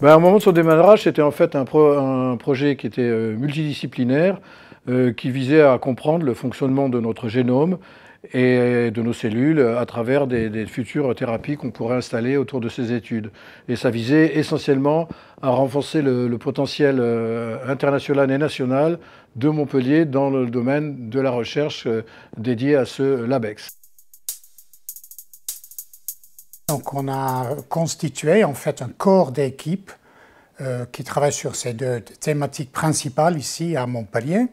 ben, Au moment de son démarrage, c'était en fait un, projet qui était euh, multidisciplinaire, euh, qui visait à comprendre le fonctionnement de notre génome et de nos cellules euh, à travers des, futures thérapies qu'on pourrait installer autour de ces études. Et ça visait essentiellement à renforcer le, potentiel international et national de Montpellier dans le domaine de la recherche dédiée à ce LABEX. Donc on a constitué en fait un corps d'équipe euh, qui travaille sur ces deux thématiques principales ici à Montpellier.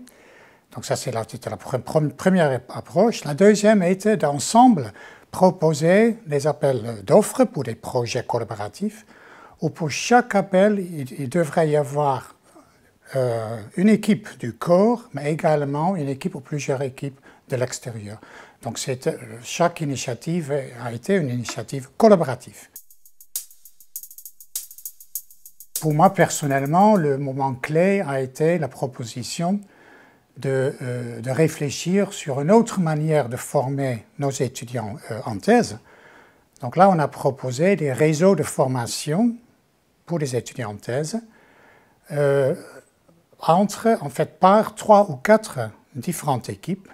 Donc ça c'est la, première approche. La deuxième était d'ensemble proposer des appels d'offres pour des projets collaboratifs où pour chaque appel il, devrait y avoir euh, une équipe du corps mais également une équipe ou plusieurs équipes de l'extérieur. Donc euh, chaque initiative a été une initiative collaborative. Pour moi personnellement, le moment clé a été la proposition de, euh, de réfléchir sur une autre manière de former nos étudiants euh, en thèse. Donc là, on a proposé des réseaux de formation pour les étudiants en thèse entre, en fait, par trois ou quatre différentes équipes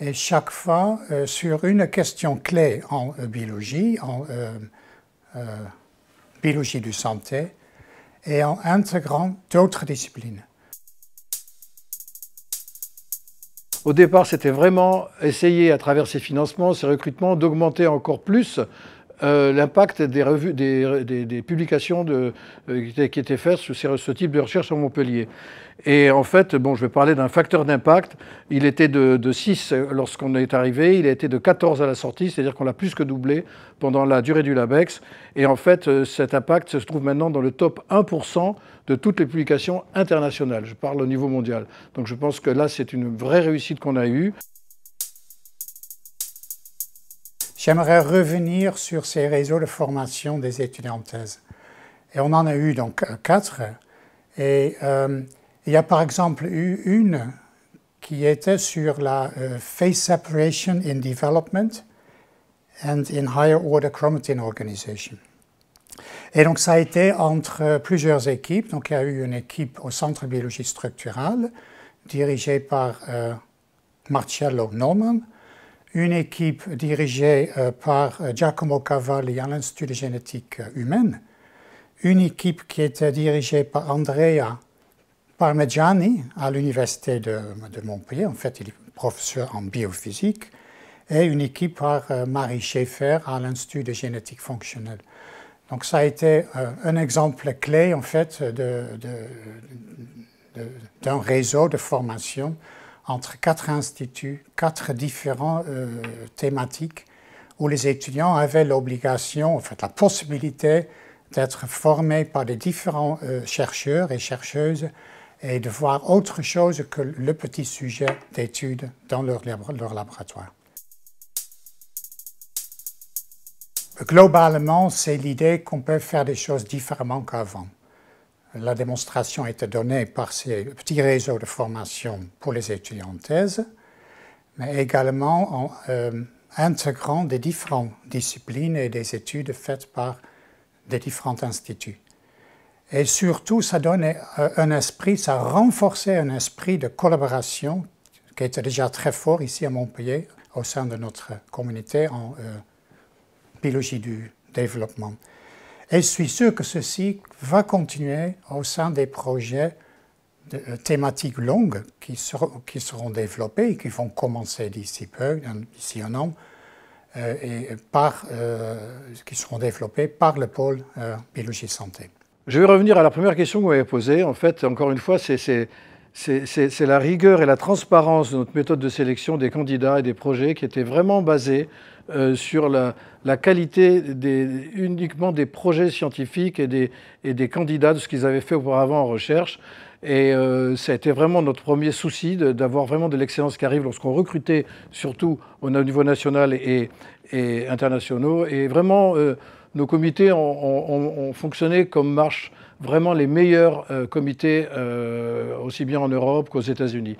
et chaque fois euh, sur une question clé en euh, biologie, en euh, biologie du santé, et en intégrant d'autres disciplines. Au départ, c'était vraiment essayer, à travers ces financements, ces recrutements, d'augmenter encore plus euh, l'impact des, revues, des, publications euh, qui, étaient, faites sur ce type de recherche sur Montpellier. Et en fait, bon, je vais parler d'un facteur d'impact. Il était de, de 6 euh, lorsqu'on est arrivé, il a été de 14 à la sortie, c'est-à-dire qu'on l'a plus que doublé pendant la durée du LABEX. Et en fait, cet impact se trouve maintenant dans le top 1% de toutes les publications internationales. Je parle au niveau mondial. Donc je pense que là, c'est une vraie réussite qu'on a eue. j'aimerais revenir sur ces réseaux de formation des étudiants thèse. Et on en a eu donc euh, quatre. Et euh, il y a par exemple eu une qui était sur la euh, phase separation in development and in higher order chromatin organization. Et donc ça a été entre plusieurs équipes. Donc il y a eu une équipe au Centre de biologie structurale dirigée par euh, Marcello Norman une équipe dirigée euh, par euh, Giacomo Cavalli à l'Institut de génétique euh, humaine, une équipe qui était dirigée par Andrea Parmigiani à l'Université de, Montpellier, en fait il est professeur en biophysique, et une équipe par Marie Schaeffer à l'Institut de génétique fonctionnelle. Donc ça a été un exemple clé en fait d'un réseau de formation entre quatre instituts, quatre différentes euh, thématiques où les étudiants avaient l'obligation, en fait la possibilité d'être formés par des différents euh, chercheurs et chercheuses et de voir autre chose que le petit sujet d'étude dans leur, leur laboratoire. Globalement, c'est l'idée qu'on peut faire des choses différemment qu'avant la démonstration était donnée par ces petits réseaux de formation pour les étudiants en thèse, mais également en euh, intégrant des différentes disciplines et des études faites par des différents instituts. Et surtout, ça donnait euh, un esprit, ça renforçait un esprit de collaboration qui était déjà très fort ici à Montpellier au sein de notre communauté en euh, biologie du développement. Et je suis sûr que ceci va continuer au sein des projets de, euh, thématiques longues qui seront, qui seront et qui vont commencer d'ici peu, d'ici un an, euh, et par, euh, qui seront développés par le pôle biologie santé. Je vais revenir à la première question que vous m'avez posée. En fait, encore une fois, c'est c'est la rigueur et la transparence de notre méthode de sélection des candidats et des projets qui était vraiment basée euh, sur la, qualité uniquement des projets scientifiques et des, et des candidats de ce qu'ils avaient fait auparavant en recherche. Et euh, ça a été vraiment notre premier souci d'avoir vraiment de l'excellence qui arrive lorsqu'on recrutait, surtout au niveau national et, et Et vraiment, euh, nos comités ont, fonctionné comme marchent vraiment les meilleurs euh, comités, euh, aussi bien en Europe qu'aux États-Unis.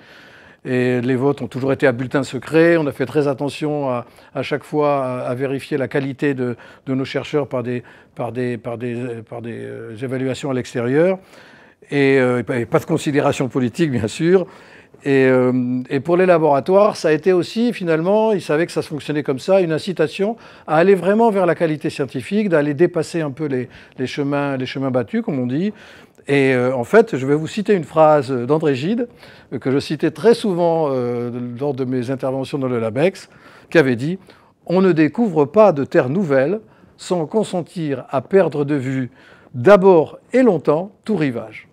Et les votes ont toujours été à bulletin secret. On a fait très attention à, chaque fois à, vérifier la qualité de, nos chercheurs par des, par des, par des, par des euh, évaluations à l'extérieur. Euh, et, pas de considération politique, bien sûr. Euh, et, pour les laboratoires, ça a été aussi, finalement, ils savaient que ça se fonctionnait comme ça, une incitation à aller vraiment vers la qualité scientifique, d'aller dépasser un peu les, chemins, les chemins battus, comme on dit, et euh, en fait, je vais vous citer une phrase d'André Gide, que je citais très souvent lors de mes interventions dans le LABEX, qui avait dit On ne découvre pas de terre nouvelle sans consentir à perdre de vue d'abord et longtemps tout rivage.